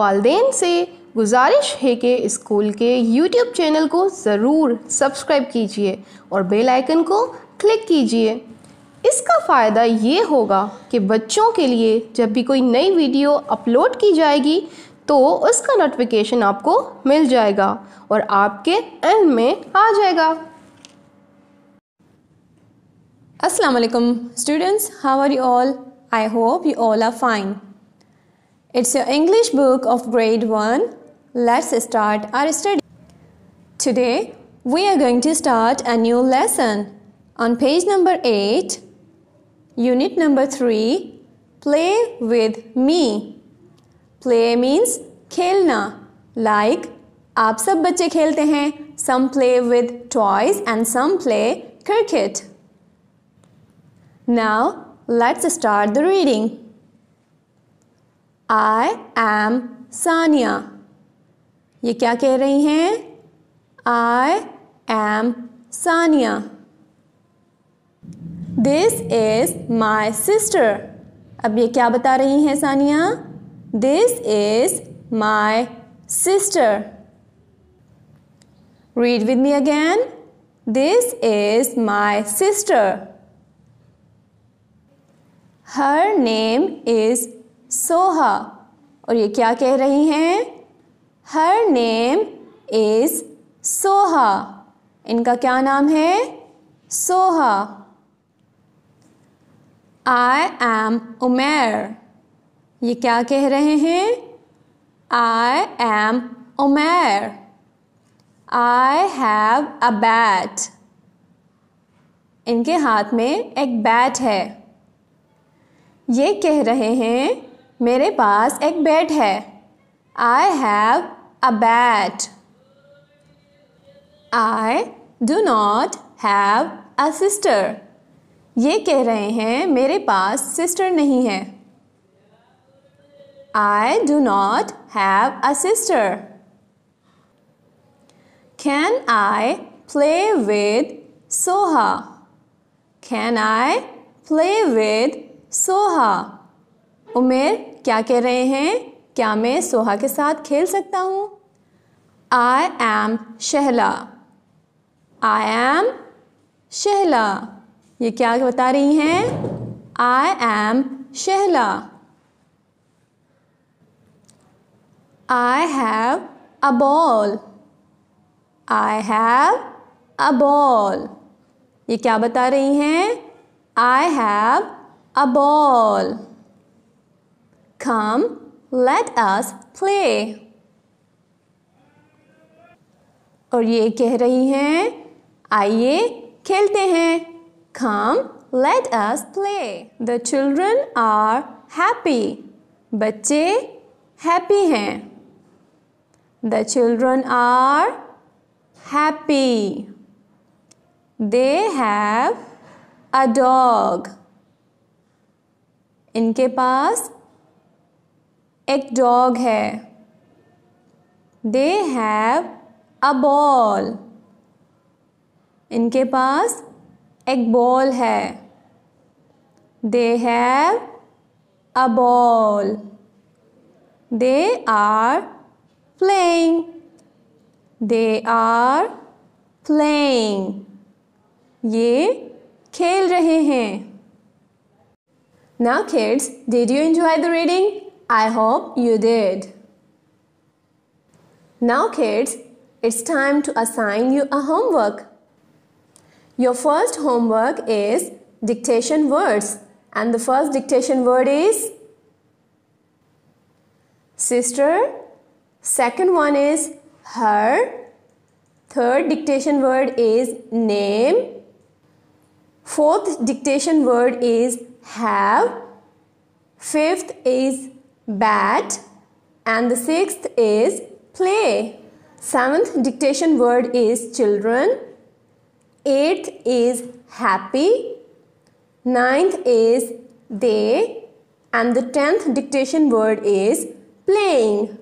वालदेन से गुजारिश है कि स्कूल के यूट्यूब चैनल को ज़रूर सब्सक्राइब कीजिए और बेल आइकन को क्लिक कीजिए इसका फ़ायदा ये होगा कि बच्चों के लिए जब भी कोई नई वीडियो अपलोड की जाएगी तो उसका नोटिफिकेशन आपको मिल जाएगा और आपके एल में आ जाएगा असलकम students how are you all I hope you all are fine It's your English book of grade 1. Let's start our study. Today, we are going to start a new lesson. On page number 8, unit number 3, play with me. Play means khelna, like आप सब बच्चे खेलते हैं play with toys and some play cricket. Now let's start the reading. I am Sania ये क्या कह रही हैं I am Sania this is my sister अब ये क्या बता रही हैं Sania this is my sister read with me again this is my sister her name is Soha और ये क्या कह रही हैं हर नेम इज़ सोहा इनका क्या नाम है सोहा आई एम उमेर ये क्या कह रहे हैं I am Umer I have a bat इनके हाथ में एक बैट है ये कह रहे हैं मेरे पास एक बेड है I have a bat I do not have a sister ये कह रहे हैं मेरे पास सिस्टर नहीं है I do not have a sister can I play with Soha can I play with Soha Umer क्या कह रहे हैं क्या मैं सोहा के साथ खेल सकता हूँ I am Shahla I am Shahla ये क्या बता रही हैं I am Shahla I have a ball I have a ball ये क्या बता रही हैं I have a ball Come, let us play. और ये कह रही हैं आइए खेलते हैं Come, let us play. The children are happy. बच्चे happy हैं The children are happy. They have a dog. इनके पास एक डॉग है दे हैव अ बॉल इनके पास एक बॉल है they have a ball they are playing they are playing ये खेल रहे हैं Now kids, did you enjoy the reading? I hope you did. Now, kids, it's time to assign you a homework. Your first homework is dictation words, and the first dictation word is sister, second one is her, third dictation word is name, fourth dictation word is have, fifth is bat and the sixth is play. Seventh dictation word is children. Eighth is happy. Ninth is they. And the tenth dictation word is playing.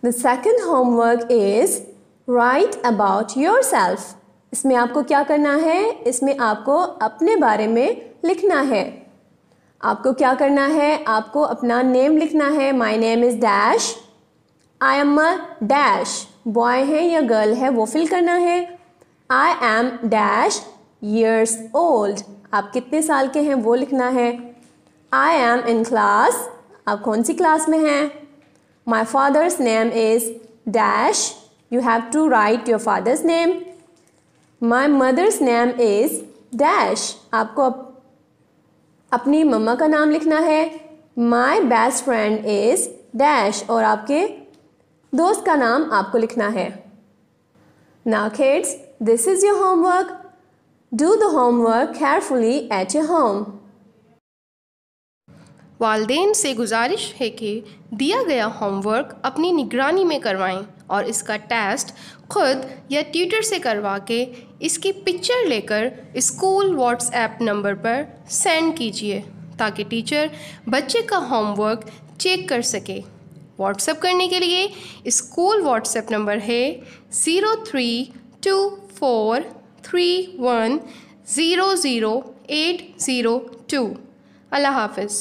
The second homework is write about yourself. isme aapko kya karna hai isme aapko apne bare mein likhna hai आपको क्या करना है आपको अपना name लिखना है my name is dash I am a dash boy है या गर्ल है वो फिल करना है I am dash years old आप कितने साल के हैं वो लिखना है आई एम इन क्लास आप कौन सी क्लास में हैं my father's name is dash you have to write your father's name my mother's name is dash आपको अपनी मम्मा का नाम लिखना है my best friend is dash और आपके दोस्त का नाम आपको लिखना है ना kids this is your homework do the homework carefully at a home वालदेन से गुजारिश है कि दिया गया होमवर्क अपनी निगरानी में करवाएं और इसका टेस्ट खुद या ट्यूटर से करवा के इसकी पिक्चर लेकर स्कूल व्हाट्सएप नंबर पर सेंड कीजिए ताकि टीचर बच्चे का होमवर्क चेक कर सके व्हाट्सएप करने के लिए स्कूल व्हाट्सएप नंबर है zero three two four three one zero zero eight zero two अल्लाह हाफिज़